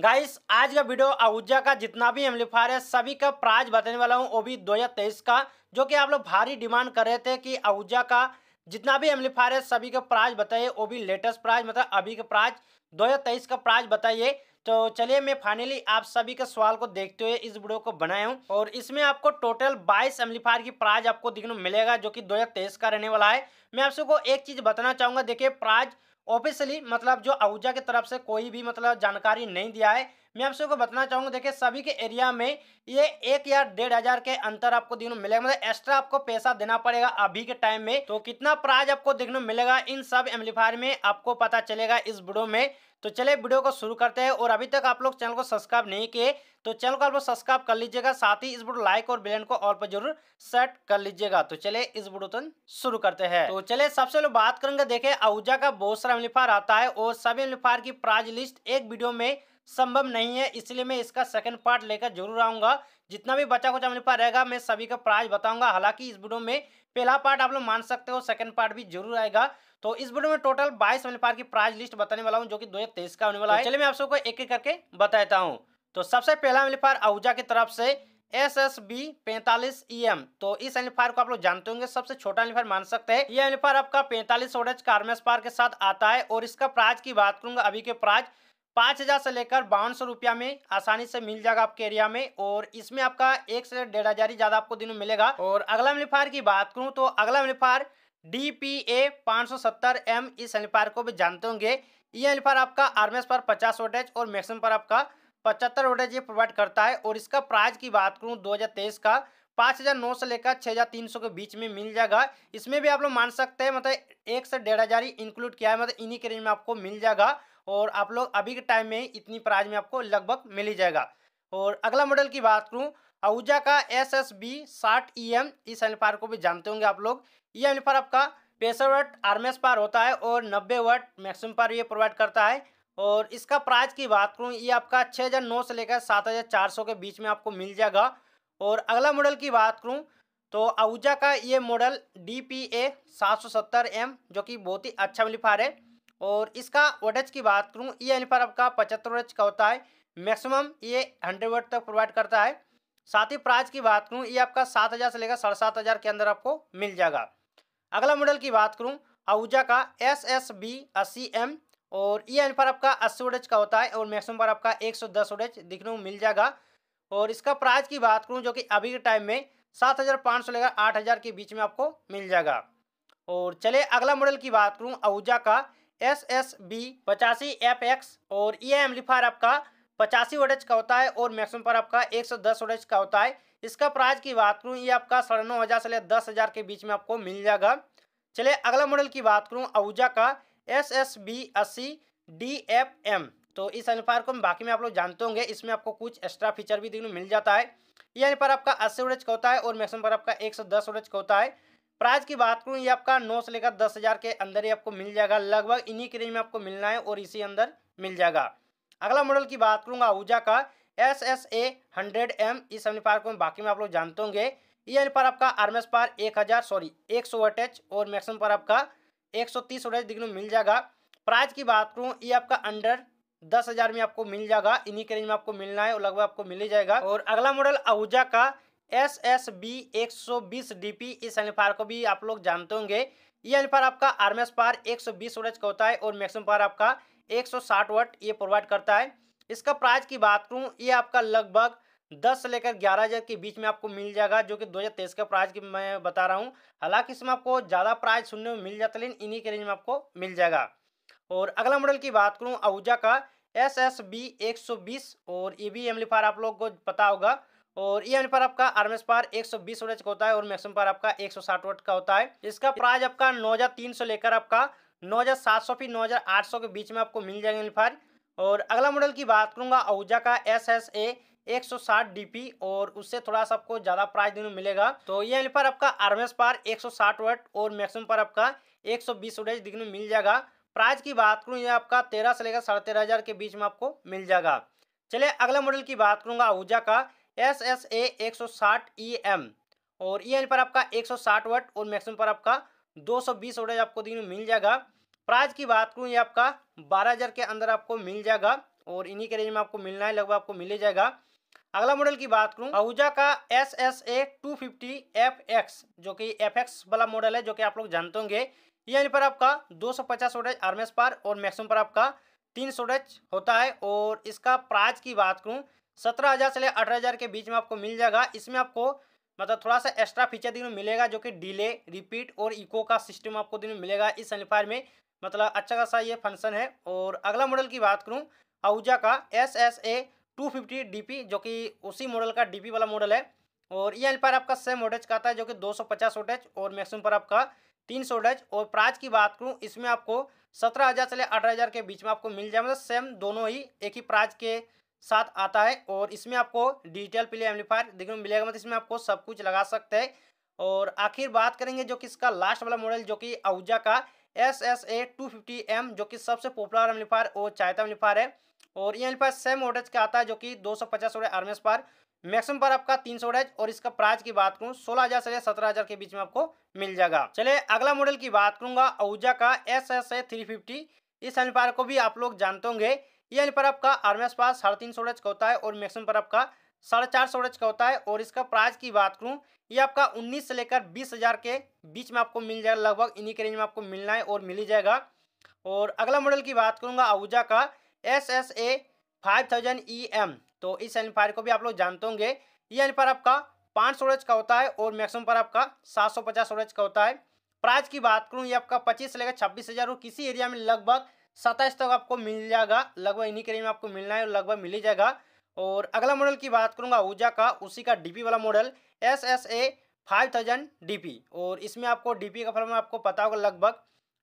guys आज का video Ahuja का जितना भी एम्पलीफायर है सभी का प्राइस बताने वाला हूँ वो भी दो का जो कि आप लोग भारी डिमांड कर रहे थे कि आहूजा का जितना भी एम्पलीफायर है सभी का प्राइस बताइए वो भी लेटेस्ट प्राइस मतलब अभी का प्राइस दो का प्राइस बताइए तो चलिए मैं फाइनली आप सभी के सवाल को देखते हुए इस वीडियो को बनाया हूँ और इसमें आपको टोटल 22 एम्पलीफायर की प्राइज आपको देखने मिलेगा जो कि 2023 का रहने वाला है मैं आप सबको एक चीज़ बताना चाहूँगा देखिए प्राइज ऑफिशियली मतलब जो आहूजा की तरफ से कोई भी मतलब जानकारी नहीं दिया है मैं आप सबको बताना चाहूँगा देखिए सभी के एरिया में ये एक या डेढ़ हज़ार के अंतर आपको देखने को मिलेगा मतलब एक्स्ट्रा आपको पैसा देना पड़ेगा अभी के टाइम में तो कितना प्राइज आपको देखने को मिलेगा इन सब एम्पलीफायर में आपको पता चलेगा इस वीडियो में तो चले वीडियो को शुरू करते हैं और अभी तक आप लोग चैनल को सब्सक्राइब नहीं किए तो चैनल को आप लोग सब्सक्राइब कर लीजिएगा साथ ही इस वीडियो लाइक और बेलन को और पर जरूर सेट कर लीजिएगा तो चलिए इस वीडियो तक शुरू करते हैं तो चले सबसे पहले बात करेंगे देखें आहूजा का बहुत सारा एम्पलीफायर आता है और सभी एम्पलीफायर की प्राइज लिस्ट एक वीडियो में संभव नहीं है इसलिए मैं इसका सेकंड पार्ट लेकर जरूर आऊँगा जितना भी बचा कुछ अपने पास रहेगा मैं सभी का प्राइस बताऊँगा हालांकि इस वीडियो में पहला पार्ट आप लोग मान सकते हो सेकंड पार्ट भी जरूर आएगा तो इस वीडियो में टोटल बाईस अपने पार की प्राइज लिस्ट बताने वाला हूँ जो कि दो का होने वाला तो है चलिए मैं आप सबको एक एक करके बताता हूँ तो सबसे पहला एम्पलीफायर आहूजा की तरफ से एस एस बी पैंतालीस ई e एम तो इस एनिफायर को आप लोग जानते होंगे सबसे छोटा एनिफायर मान सकते हैं ये एनिफायर आपका पैंतालीस ओडेज कार्मेस पार के साथ आता है और इसका प्राइस की बात करूंगा अभी के प्राइस पाँच हज़ार से लेकर बावन सौ रुपया में आसानी से मिल जाएगा आपके एरिया में और इसमें आपका एक से डेढ़ हज़ार ही ज़्यादा आपको दिन में मिलेगा और अगला एम्पलीफायर की बात करूँ तो अगला एम्पलीफायर डी पी ए पाँच सौ सत्तर एम इस एम्पलीफायर को भी जानते होंगे ये अनिफार आपका आरमेस पर पचास वोटेज और मैक्सिमम पर आपका पचहत्तर वोटेज ये प्रोवाइड करता है और इसका प्राइस की बात करूँ दो हज़ार तेईस का पाँच हज़ार नौ से लेकर छः हज़ार तीन सौ के बीच में मिल जाएगा इसमें भी आप लोग मान सकते हैं मतलब एक से डेढ़ हज़ार ही इंक्लूड किया है मतलब इन्हीं के रेंज में आपको मिल जाएगा और आप लोग अभी के टाइम में इतनी प्राइज में आपको लगभग मिल ही जाएगा और अगला मॉडल की बात करूँ आहूजा का एस एस बी साठ ई e एम इस एम्पलीफायर को भी जानते होंगे आप लोग ये एम्पलीफायर आपका पैंसठ वाट आर्मेस पार होता है और नब्बे वर्ट मैक्सिमम पार ये प्रोवाइड करता है और इसका प्राइस की बात करूँ ये आपका छः हज़ार नौ से लेकर सात हज़ार चार सौ के बीच में आपको मिल जाएगा और अगला मॉडल की बात करूँ तो आहूजा का ये मॉडल डी पी ए सात सौ सत्तर एम जो कि बहुत ही अच्छा एम्पलीफायर है और इसका वोटेज की बात करूँ ये e यानी पर आपका पचहत्तर वोटेज का होता है मैक्सिमम ये हंड्रेड वोट तक प्रोवाइड करता है साथ ही प्राइस की बात करूँ ये e आपका सात हज़ार से लेकर साढ़े सात हज़ार के अंदर आपको मिल जाएगा अगला मॉडल की बात करूँ आहूजा का एस एस बी अस्सी एम और ई e एन पर आपका अस्सी वोटेज का होता है और मैक्सिमम पर आपका एक सौ दस वोटेज देखने को मिल जाएगा और इसका प्राइस की बात करूँ जो कि अभी के टाइम में सात हज़ार पाँच सौ लेकर आठ हज़ार के बीच में आपको मिल जाएगा और चले अगला मॉडल की बात करूँ आहूजा का एस एस बी पचासी एफ एक्स और ई e एम्पलीफायर आपका पचासी वोटेज का होता है और मैक्सिमम पर आपका एक सौ दस वोटेज का होता है इसका प्राइस की बात करूँ ये आपका साढ़े नौ हज़ार से ले दस हज़ार के बीच में आपको मिल जाएगा चले अगला मॉडल की बात करूँ आहूजा का एस एस बी अस्सी डी एफ एम तो इस एम्पलीफायर को बाकी में आप लोग जानते होंगे इसमें आपको कुछ एक्स्ट्रा फीचर भी देखने मिल जाता है ये e एम्पलीफायर आपका अस्सी वोटेज का होता है और मैक्सिमम पर आपका एक सौ दस वोटेज का होता है प्राइस की बात करूँ ये आपका नौ से लेकर दस हज़ार के अंदर ही आपको मिल जाएगा लगभग इन्हीं के रेंज में आपको मिलना है और इसी अंदर मिल जाएगा अगला मॉडल की बात करूँगा ऊजा का S S A hundred M इस एम्पलीफायर को बाकी में आप लोग जानते होंगे ये e एम्पलीफायर आपका आर एम पार एक हज़ार सॉरी एक सौ वोटेज और मैक्सिमम पर आपका एक सौ तीस वोटेज देखने को मिल जाएगा प्राइज की बात करूँ ये e आपका अंडर दस हज़ार में आपको मिल जाएगा इन्हीं के रेंज में आपको मिलना है और लगभग आपको मिल ही जाएगा और अगला मॉडल आहूजा का एस एस बी एक सौ बीस डी पी इस एनफायर को भी आप लोग जानते होंगे ये एनफायर आपका एस पार एक सौ बीस वोल्ट का होता है और मैक्सिमम पार आपका एक सौ साठ वोट ये प्रोवाइड करता है इसका प्राइस की बात करूँ ये आपका लगभग दस से लेकर ग्यारह हज़ार के बीच में आपको मिल जाएगा जो कि दो हज़ार तेईस का प्राइस की मैं बता रहा हूँ हालांकि इसमें आपको ज़्यादा प्राइस सुनने में मिल जाता है लेकिन इन्हीं के रेंज में आपको मिल जाएगा और अगला मॉडल की बात करूँ आहूजा का एस एस बी एक सौ बीस और ये भी एम्पलीफायर आप लोग को पता होगा और ये e पर आपका आर्मेस पार 120 वाट का होता है और मैक्सिमम पार आपका 160 वाट का होता है इसका प्राइस आपका 9300 लेकर आपका 9700 फिर 9800 के बीच में आपको मिल जाएंगे निफार e और अगला मॉडल की बात करूंगा आहूजा का एस एस ए एक सौ साठ डीपी और उससे थोड़ा सा आपको ज़्यादा प्राइस देने मिलेगा तो ये e पर आपका आरमेस पार साठ वाट और मैक्सिमम पर आपका एक सौ बीस दिखने में मिल जाएगा प्राइस की बात करूँ ये आपका तेरह से लेकर साढ़े तेरह हज़ार के बीच में आपको मिल जाएगा चलिए अगला मॉडल की बात करूँगा आहूजा का एस एस ए एक सौ साठ ई e एम और ई e एन पर आपका एक सौ साठ वाट और मैक्सिमम पर आपका दो सौ बीस वोल्टेज आपको दिन में मिल जाएगा प्राइस की बात करूँ ये आपका बारह हज़ार के अंदर आपको मिल जाएगा और इन्हीं के रेंज में आपको मिलना है लगभग आपको मिल जाएगा अगला मॉडल की बात करूँ आहूजा का S S A two fifty F X जो कि एफ एक्स वाला मॉडल है जो कि आप लोग जानते होंगे यानी e पर आपका 250 सौ पचास वोटेज आर्मेस पर और मैक्सिमम पर आपका तीन सोडेज होता है और इसका प्राइस की बात करूँ सत्रह हज़ार से ले अठारह हज़ार के बीच में आपको मिल जाएगा इसमें आपको मतलब थोड़ा सा एक्स्ट्रा फीचर दिन में मिलेगा जो कि डिले रिपीट और इको का सिस्टम आपको दिन में मिलेगा इस सैनिफायर में मतलब अच्छा खासा ये फंक्शन है और अगला मॉडल की बात करूँ आउजा का S S A two fifty D P जो कि उसी मॉडल का डी पी वाला मॉडल है और ये एल्पायर आपका सेम वोटेज का आता है जो कि दो सौ पचास वोटेज और मैक्सिमम पर आपका तीन सौ वोटेज और प्राइज की बात करूँ इसमें आपको सत्रह हज़ार से ले अठारह हज़ार के बीच में आपको मिल जाए मतलब सेम दोनों ही एक ही प्राइज के साथ आता है और इसमें आपको डिजिटल प्ले एम्पलीफायर देखने को मिलेगा मतलब इसमें आपको सब कुछ लगा सकते हैं और आखिर बात करेंगे जो कि इसका लास्ट वाला मॉडल जो कि आहूजा का S S A two fifty M जो कि सबसे पॉपुलर एम्पलीफायर और चायता एम्पलीफायर है और ये एम्पलीफायर सेम ओडेज का आता है जो कि दो सौ पचास आरएमएस पर मैक्सिमम पर आपका तीन सौ डेज और इसका प्राइस की बात करूँ सोलह हज़ार से सत्रह हज़ार के बीच में आपको मिल जाएगा चलिए अगला मॉडल की बात करूँगा आहूजा का S S A three fifty इस एम्पलीफायर को भी आप लोग जानते होंगे ईएन पर आपका आर्मी पास साढ़े तीन सौ का होता है और मैक्सिमम पर आपका साढ़े चार सौ का होता है और इसका प्राइस की बात करूँ ये आपका उन्नीस से लेकर बीस हज़ार के बीच में आपको मिल जाएगा लगभग इन्हीं के रेंज में आपको मिलना है और मिल ही जाएगा और अगला मॉडल की बात करूँगा आहूजा का S S A five thousand E e M तो इस एनफायर को भी आप लोग जानते होंगे ये एनफायर आपका पाँच सौ का होता है और मैक्सिमम पर आपका सात सौ पचास का होता है प्राइस की बात करूँ ये आपका पच्चीस से लेकर छब्बीस हज़ार और किसी एरिया में लगभग सत्ताईस तक आपको मिल जाएगा लगभग इन्हीं के रेंज में आपको मिलना है और लगभग मिल ही जाएगा और अगला मॉडल की बात करूंगा ऊर्जा का उसी का डीपी वाला model S S A five thousand D और इसमें आपको डी का फॉर्म आपको पता होगा लगभग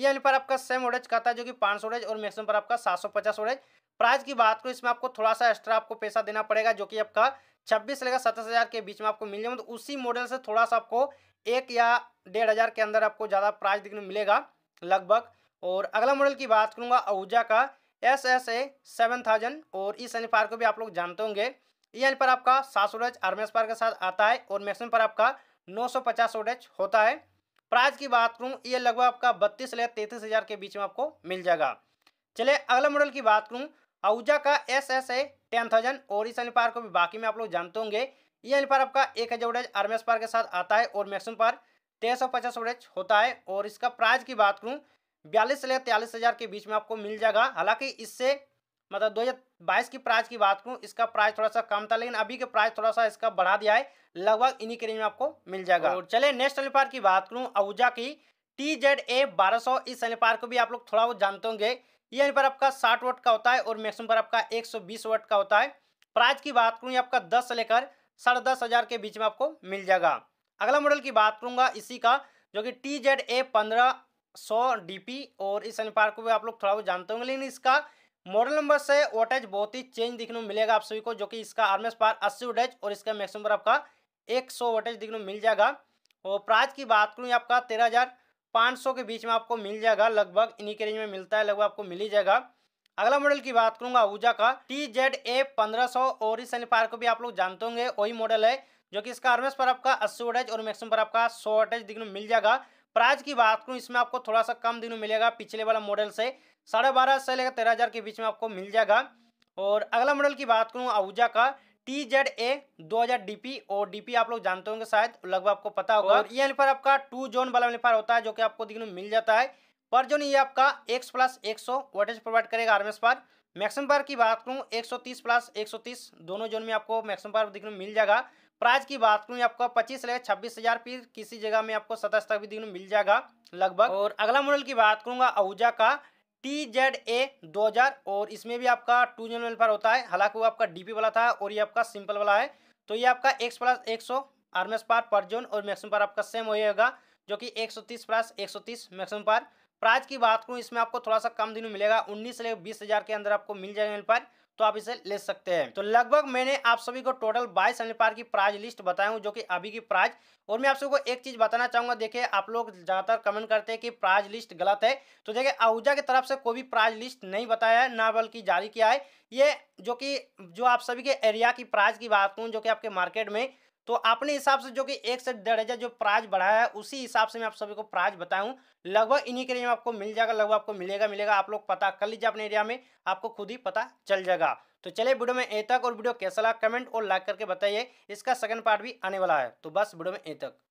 यानी पर आपका सेम ओडेज का था जो कि पाँच सौ और मैक्सिमम पर आपका सात सौ पचास ओडेज प्राइस की बात करूँ इसमें आपको थोड़ा सा एक्स्ट्रा आपको पैसा देना पड़ेगा जो कि आपका छब्बीस लेगा सत्ताईस हज़ार के बीच में आपको मिल जाएगा तो उसी मॉडल से थोड़ा सा आपको एक या डेढ़ हज़ार के अंदर आपको ज़्यादा प्राइस देखने मिलेगा लगभग और अगला मॉडल की बात करूँगा आहूजा का S S A seven thousand और इस e एन को भी आप लोग जानते होंगे ये e एन पर आपका सात सौ आर्मेस पार के साथ आता है और मैक्सिमम पर आपका नौ सौ पचास डच होता है प्राइस की बात करूँ ये e लगभग आपका बत्तीस लाख तैंतीस हज़ार के बीच में आपको मिल जाएगा चलिए अगला मॉडल की बात करूँ आहूजा का S S A ten thousand और इस एन को भी बाकी में आप लोग जानते होंगे ये एन पर आपका एक हज़ार डच आर्मेस पार के साथ आता है और मैक्सिमम पर तेरह सौ पचास होता है और इसका प्राइस की बात करूँ बयालीस से तेलीस हज़ार के बीच में आपको मिल जाएगा हालांकि इससे मतलब 2022 की प्राइस की बात करूँ इसका प्राइस थोड़ा सा कम था लेकिन अभी के प्राइस थोड़ा सा इसका बढ़ा दिया है लगभग इन्हीं के रेंज में आपको मिल जाएगा और चले नेक्स्ट एलिफायर की बात करूँ अवूजा की टी जेड ए बारह सौ इस एलिफायर को भी आप लोग थोड़ा बहुत जानते होंगे ये एलिफायर आपका साठ वोट का होता है और मैक्सिमम पर आपका एक सौ बीस वोट का होता है प्राइस की बात करूँ ये आपका दस से लेकर साढ़े दस हज़ार के बीच में आपको मिल जाएगा अगला मॉडल की बात करूँगा इसी का जो कि टी जेड ए पंद्रह सौ डी और इस अनुपात को भी आप लोग थोड़ा बहुत जानते होंगे लेकिन इसका मॉडल नंबर से वोटेज बहुत ही चेंज देखने को मिलेगा आप सभी को जो कि इसका आर्मेस पार अस्सी वोटेज और इसका मैक्सिमम पर आपका एक सौ वोटेज देखने को मिल जाएगा और प्राइस की बात करूँ आपका तेरह हज़ार पाँच सौ के बीच में आपको मिल जाएगा लगभग इन्हीं के रेंज में मिलता है लगभग आपको मिल ही जाएगा अगला मॉडल की बात करूँगा ऊजा का टी जेड ए पंद्रह सौ और इस अनुपार को भी आप लोग जानते होंगे वही मॉडल है जो कि इसका आर्मेस पर आपका अस्सी वोटेज और मैक्सिमम पर आपका सौ वोटेज देखने को मिल जाएगा प्राइस की बात करूँ इसमें आपको थोड़ा सा कम दिनों मिलेगा पिछले वाला मॉडल से साढ़े बारह से लेकर तेरह हज़ार के बीच में आपको मिल जाएगा और अगला मॉडल की बात करूँ आहूजा का टी जेड ए दो हज़ार डी पी और डी पी आप लोग जानते होंगे शायद लगभग आपको पता होगा और ये अनफायर आपका टू जोन वाला अनफायर होता है जो कि आपको दिखने मिल जाता है पर जोन ये आपका एक्स प्लस एक सौ वोटेज प्रोवाइड करेगा आरएमएस पर मैक्सिमम पार की बात करूँ 130 प्लस 130 दोनों जोन में आपको मैक्सिमम पार दिखने मिल जाएगा प्राइस की बात करूँ आपका पच्चीस से छब्बीस हजार पीस किसी जगह में आपको सताइस तक भी दिन मिल जाएगा लगभग और अगला मॉडल की बात करूंगा आहूजा का टी जेड ए दो हजार और इसमें भी आपका टू जनरल वेलफेयर होता है हालांकि वो आपका डीपी वाला था और ये आपका सिंपल वाला है तो ये आपका एक्स प्लस एक सौ आर्मेस पार पर जोन और मैक्सिमम पार आपका सेम वही होगा जो कि एक सौ तीस प्लस एक सौ तीस मैक्सिमम पार प्राइस की बात करूँ इसमें आपको थोड़ा सा कम दिन मिलेगा उन्नीस से लेकर बीस के अंदर आपको मिल जाएगा एनपायर तो आप इसे ले सकते हैं तो लगभग मैंने आप सभी को टोटल 22 एनपायर की प्राइज लिस्ट बताया हूँ जो कि अभी की प्राइज और मैं आप सबको एक चीज़ बताना चाहूंगा देखिए आप लोग ज़्यादातर कमेंट करते हैं कि प्राइज लिस्ट गलत है तो देखिए आहूजा की तरफ से कोई भी प्राइज लिस्ट नहीं बताया है ना बल्कि जारी किया है ये जो कि जो आप सभी के एरिया की प्राइज की बात करूँ जो कि आपके मार्केट में तो अपने हिसाब से जो कि एक से डेढ़ हज़ार जो प्राइज बढ़ाया है उसी हिसाब से मैं आप सभी को प्राइज बताऊं लगभग इन्हीं के रेंज में आपको मिल जाएगा लगभग आपको मिलेगा मिलेगा आप लोग पता कर लीजिए अपने एरिया में आपको खुद ही पता चल जाएगा तो चलिए वीडियो में ए तक और वीडियो कैसा लगा कमेंट और लाइक करके बताइए इसका सेकंड पार्ट भी आने वाला है तो बस वीडियो में ए तक